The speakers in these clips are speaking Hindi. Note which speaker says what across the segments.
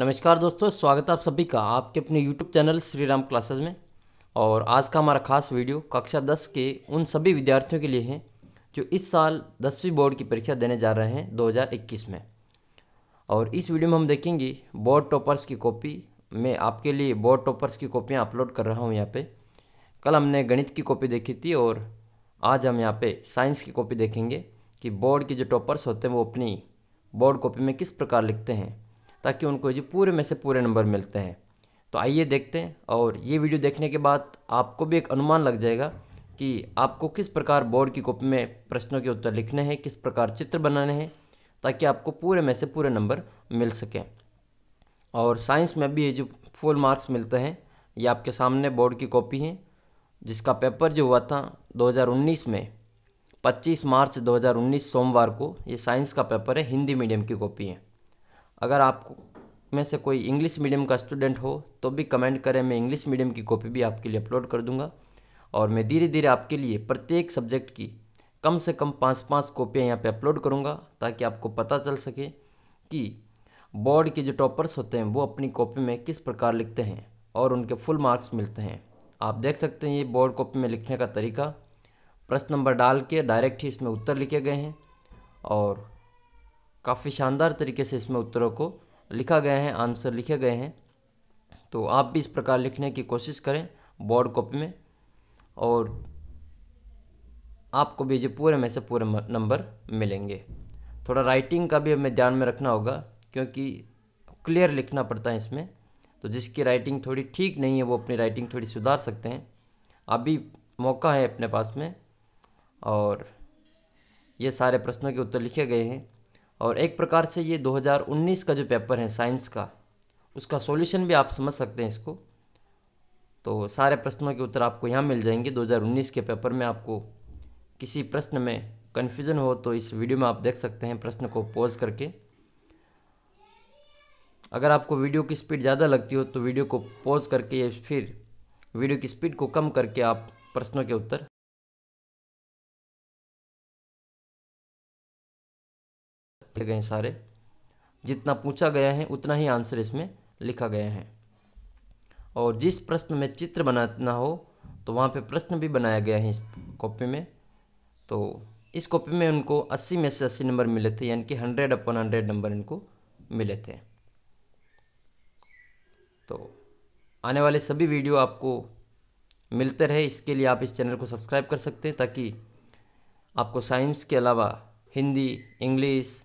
Speaker 1: नमस्कार दोस्तों स्वागत है आप सभी का आपके अपने YouTube channel Shri Ram classes में और आज का हमारा खास वीडियो कक्षा 10 के उन सभी विद्यार्थियों के लिए है जो इस साल दसवीं बोर्ड की परीक्षा देने जा रहे हैं 2021 में और इस वीडियो में हम देखेंगे बोर्ड टॉपर्स की कॉपी मैं आपके लिए बोर्ड टॉपर्स की कॉपियाँ अपलोड कर रहा हूँ यहाँ पर कल हमने गणित की कॉपी देखी थी और आज हम यहाँ पर साइंस की कॉपी देखेंगे कि बोर्ड के जो टॉपर्स होते हैं वो अपनी बोर्ड कॉपी में किस प्रकार लिखते हैं ताकि उनको जी पूरे में से पूरे नंबर मिलते हैं तो आइए देखते हैं और ये वीडियो देखने के बाद आपको भी एक अनुमान लग जाएगा कि आपको किस प्रकार बोर्ड की कॉपी में प्रश्नों के उत्तर लिखने हैं किस प्रकार चित्र बनाने हैं ताकि आपको पूरे में से पूरे नंबर मिल सकें और साइंस में भी ये जो फुल मार्क्स मिलते हैं ये आपके सामने बोर्ड की कॉपी है जिसका पेपर जो हुआ था 2019 में 25 मार्च 2019 सोमवार को ये साइंस का पेपर है हिंदी मीडियम की कॉपी है अगर आप में से कोई इंग्लिश मीडियम का स्टूडेंट हो तो भी कमेंट करें मैं इंग्लिश मीडियम की कॉपी भी आपके लिए अपलोड कर दूंगा और मैं धीरे धीरे आपके लिए प्रत्येक सब्जेक्ट की कम से कम पाँच पाँच कॉपियाँ यहाँ पर अपलोड करूँगा ताकि आपको पता चल सके कि बोर्ड के जो टॉपर्स होते हैं वो अपनी कॉपी में किस प्रकार लिखते हैं और उनके फुल मार्क्स मिलते हैं आप देख सकते हैं ये बोर्ड कॉपी में लिखने का तरीका प्रश्न नंबर डाल के डायरेक्ट ही इसमें उत्तर लिखे गए हैं और काफ़ी शानदार तरीके से इसमें उत्तरों को लिखा गया है आंसर लिखे गए हैं तो आप भी इस प्रकार लिखने की कोशिश करें बोर्ड कॉपी में और आपको भी जो पूरे में से पूरे नंबर मिलेंगे थोड़ा राइटिंग का भी हमें ध्यान में रखना होगा क्योंकि क्लियर लिखना पड़ता है इसमें तो जिसकी राइटिंग थोड़ी ठीक नहीं है वो अपनी राइटिंग थोड़ी सुधार सकते हैं अभी मौका है अपने पास में और ये सारे प्रश्नों के उत्तर लिखे गए हैं और एक प्रकार से ये 2019 का जो पेपर है साइंस का उसका सॉल्यूशन भी आप समझ सकते हैं इसको तो सारे प्रश्नों के उत्तर आपको यहाँ मिल जाएंगे 2019 के पेपर में आपको किसी प्रश्न में कन्फ्यूज़न हो तो इस वीडियो में आप देख सकते हैं प्रश्न को पॉज करके अगर आपको वीडियो की स्पीड ज़्यादा लगती हो तो वीडियो को पॉज करके या फिर वीडियो की स्पीड को कम करके आप प्रश्नों के उत्तर गए सारे जितना पूछा गया है उतना ही आंसर इसमें लिखा गया है और जिस प्रश्न में चित्र बनाना हो तो वहाँ पे प्रश्न भी बनाया गया है इस कॉपी में तो इस कॉपी में उनको 80 में से 80 नंबर मिले थे यानी कि 100 अपन 100 नंबर इनको मिले थे तो आने वाले सभी वीडियो आपको मिलते रहे इसके लिए आप इस चैनल को सब्सक्राइब कर सकते हैं ताकि आपको साइंस के अलावा हिंदी इंग्लिश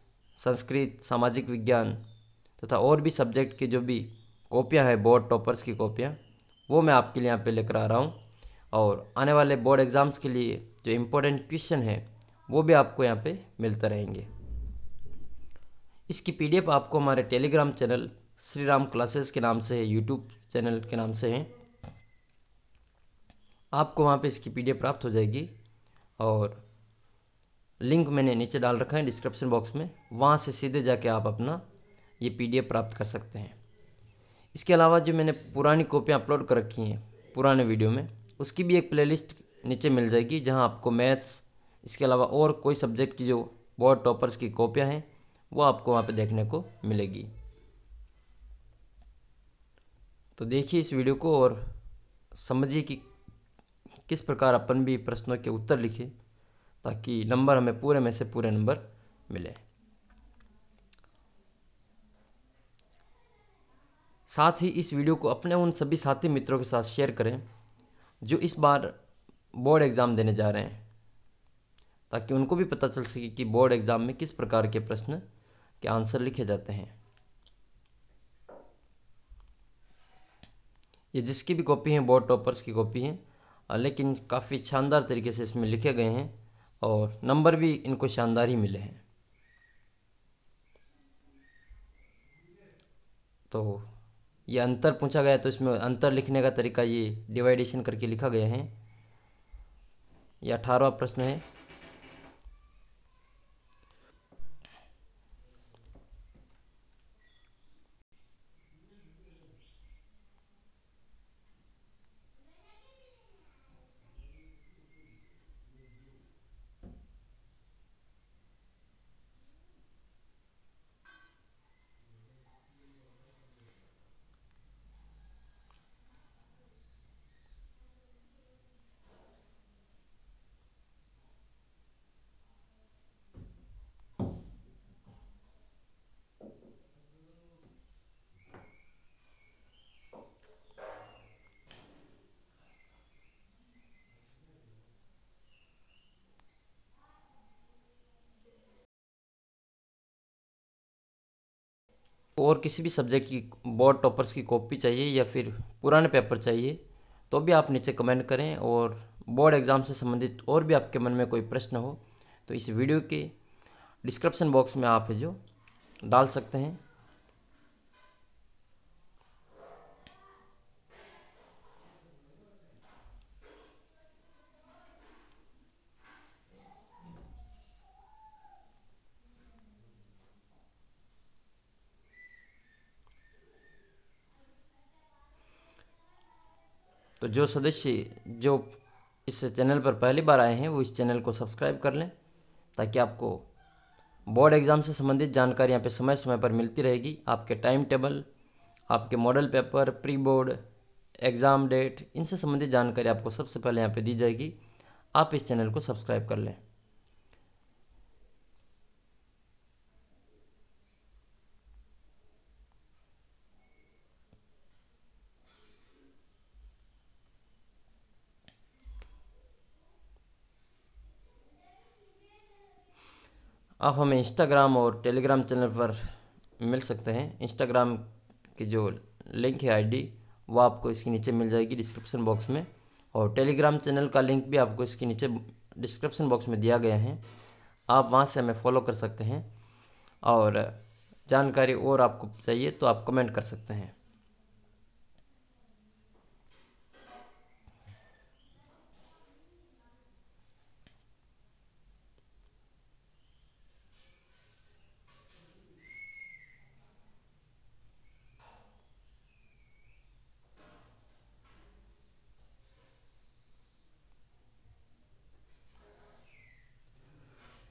Speaker 1: संस्कृत सामाजिक विज्ञान तथा और भी सब्जेक्ट की जो भी कॉपियाँ हैं बोर्ड टॉपर्स की कॉपियाँ वो मैं आपके लिए यहाँ पे लेकर आ रहा हूँ और आने वाले बोर्ड एग्ज़ाम्स के लिए जो इम्पोर्टेंट क्वेश्चन है वो भी आपको यहाँ पे मिलते रहेंगे इसकी पीडीएफ आपको हमारे Telegram channel Shri Ram classes के नाम से है यूट्यूब चैनल के नाम से है आपको वहाँ पे इसकी पीडीएफ प्राप्त हो जाएगी और लिंक मैंने नीचे डाल रखा है डिस्क्रिप्शन बॉक्स में वहाँ से सीधे जाके आप अपना ये पी प्राप्त कर सकते हैं इसके अलावा जो मैंने पुरानी कॉपियाँ अपलोड कर रखी हैं पुराने वीडियो में उसकी भी एक प्लेलिस्ट नीचे मिल जाएगी जहाँ आपको मैथ्स इसके अलावा और कोई सब्जेक्ट की जो बोर्ड टॉपर्स की कॉपियाँ हैं वो आपको वहाँ पर देखने को मिलेगी तो देखिए इस वीडियो को और समझिए कि किस प्रकार अपन भी प्रश्नों के उत्तर लिखे ताकि नंबर हमें पूरे में से पूरे नंबर मिले साथ ही इस वीडियो को अपने उन सभी साथी मित्रों के साथ शेयर करें जो इस बार बोर्ड एग्ज़ाम देने जा रहे हैं ताकि उनको भी पता चल सके कि बोर्ड एग्ज़ाम में किस प्रकार के प्रश्न के आंसर लिखे जाते हैं ये जिसकी भी कॉपी है बोर्ड टॉपर्स की कॉपी है लेकिन काफ़ी शानदार तरीके से इसमें लिखे गए हैं और नंबर भी इनको शानदार ही मिले हैं तो ये अंतर पूछा गया तो इसमें अंतर लिखने का तरीका ये डिवाइडेशन करके लिखा गया है ये अठारवा प्रश्न है और किसी भी सब्जेक्ट की बोर्ड टॉपर्स की कॉपी चाहिए या फिर पुराने पेपर चाहिए तो भी आप नीचे कमेंट करें और बोर्ड एग्ज़ाम से संबंधित और भी आपके मन में कोई प्रश्न हो तो इस वीडियो के डिस्क्रिप्शन बॉक्स में आप जो डाल सकते हैं तो जो सदस्य जो इस चैनल पर पहली बार आए हैं वो इस चैनल को सब्सक्राइब कर लें ताकि आपको बोर्ड एग्ज़ाम से संबंधित जानकारी यहाँ पे समय समय पर मिलती रहेगी आपके टाइम टेबल आपके model paper pre board exam date इनसे संबंधित जानकारी आपको सबसे पहले यहाँ पे दी जाएगी आप इस चैनल को सब्सक्राइब कर लें आप हमें इंस्टाग्राम और टेलीग्राम चैनल पर मिल सकते हैं इंस्टाग्राम की जो लिंक है आईडी वो आपको इसके नीचे मिल जाएगी डिस्क्रिप्शन बॉक्स में और टेलीग्राम चैनल का लिंक भी आपको इसके नीचे डिस्क्रिप्शन बॉक्स में दिया गया है आप वहाँ से हमें फॉलो कर सकते हैं और जानकारी और आपको चाहिए तो आप कमेंट कर सकते हैं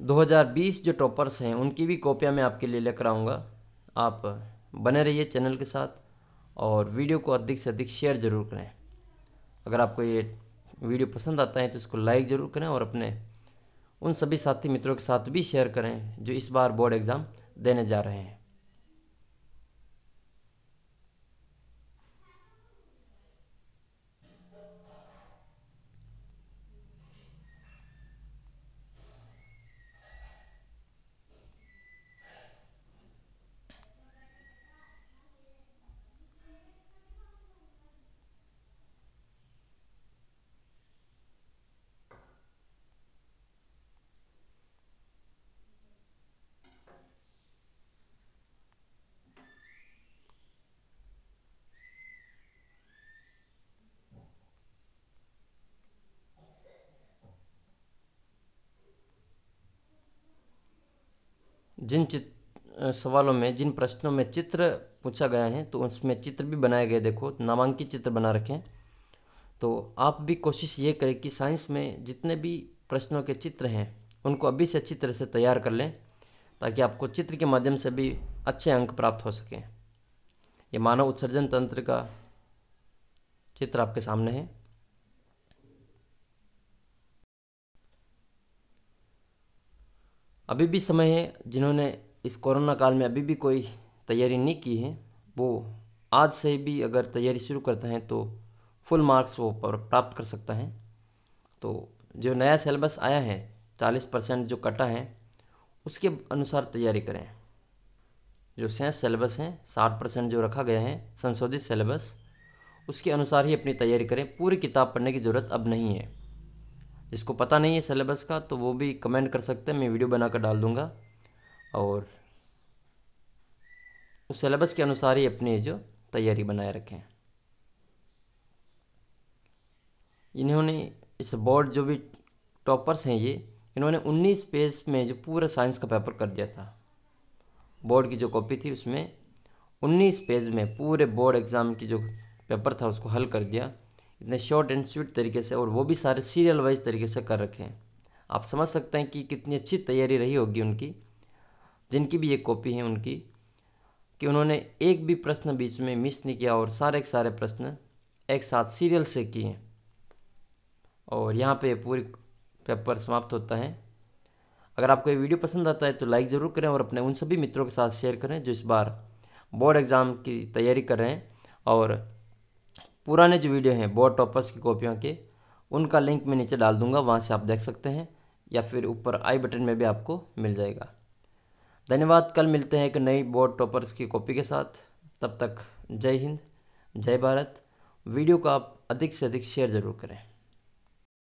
Speaker 1: 2020 जो टॉपर्स हैं उनकी भी कॉपियाँ मैं आपके लिए लेकर आऊँगा आप बने रहिए चैनल के साथ और वीडियो को अधिक से अधिक शेयर ज़रूर करें अगर आपको ये वीडियो पसंद आता है तो इसको लाइक ज़रूर करें और अपने उन सभी साथी मित्रों के साथ भी शेयर करें जो इस बार बोर्ड एग्ज़ाम देने जा रहे हैं जिन चित सवालों में जिन प्रश्नों में चित्र पूछा गया है तो उसमें चित्र भी बनाए गए देखो नामांकित चित्र बना रखें तो आप भी कोशिश ये करें कि साइंस में जितने भी प्रश्नों के चित्र हैं उनको अभी से अच्छी तरह से तैयार कर लें ताकि आपको चित्र के माध्यम से भी अच्छे अंक प्राप्त हो सकें ये मानव उत्सर्जन तंत्र का चित्र आपके सामने है अभी भी समय है जिन्होंने इस कोरोना काल में अभी भी कोई तैयारी नहीं की है वो आज से भी अगर तैयारी शुरू करता है तो फुल मार्क्स वो प्राप्त कर सकता है तो जो नया सिलेबस आया है चालीस परसेंट जो कटा है उसके अनुसार तैयारी करें जो साइंस सिलेबस हैं साठ परसेंट जो रखा गया है संशोधित सिलेबस उसके अनुसार ही अपनी तैयारी करें पूरी किताब पढ़ने की ज़रूरत अब नहीं है जिसको पता नहीं है सिलेबस का तो वो भी कमेंट कर सकते हैं मैं वीडियो बनाकर डाल दूँगा और उस सिलेबस के अनुसार ही अपनी जो तैयारी बनाए रखें इन्होंने इस बोर्ड जो भी टॉपर्स हैं ये इन्होंने 19 पेज में जो पूरा साइंस का पेपर कर दिया था बोर्ड की जो कॉपी थी उसमें 19 पेज में पूरे बोर्ड एग्ज़ाम की जो पेपर था उसको हल कर दिया इतने शॉर्ट एंड स्वीट तरीके से और वो भी सारे सीरियल वाइज तरीके से कर रखे हैं आप समझ सकते हैं कि कितनी अच्छी तैयारी रही होगी उनकी जिनकी भी ये कॉपी है उनकी कि उन्होंने एक भी प्रश्न बीच में मिस नहीं किया और सारे के सारे प्रश्न एक साथ सीरियल से किए हैं और यहाँ पे पूरी पेपर समाप्त होता है अगर आपको ये वीडियो पसंद आता है तो लाइक ज़रूर करें और अपने उन सभी मित्रों के साथ शेयर करें जो इस बार बोर्ड एग्ज़ाम की तैयारी कर रहे हैं और पुराने जो वीडियो हैं बोर्ड टॉपर्स की कॉपियों के उनका लिंक मैं नीचे डाल दूंगा वहाँ से आप देख सकते हैं या फिर ऊपर आई बटन में भी आपको मिल जाएगा धन्यवाद कल मिलते हैं एक नई बोर्ड टॉपर्स की कॉपी के साथ तब तक जय हिंद जय भारत वीडियो को आप अधिक से अधिक शेयर ज़रूर करें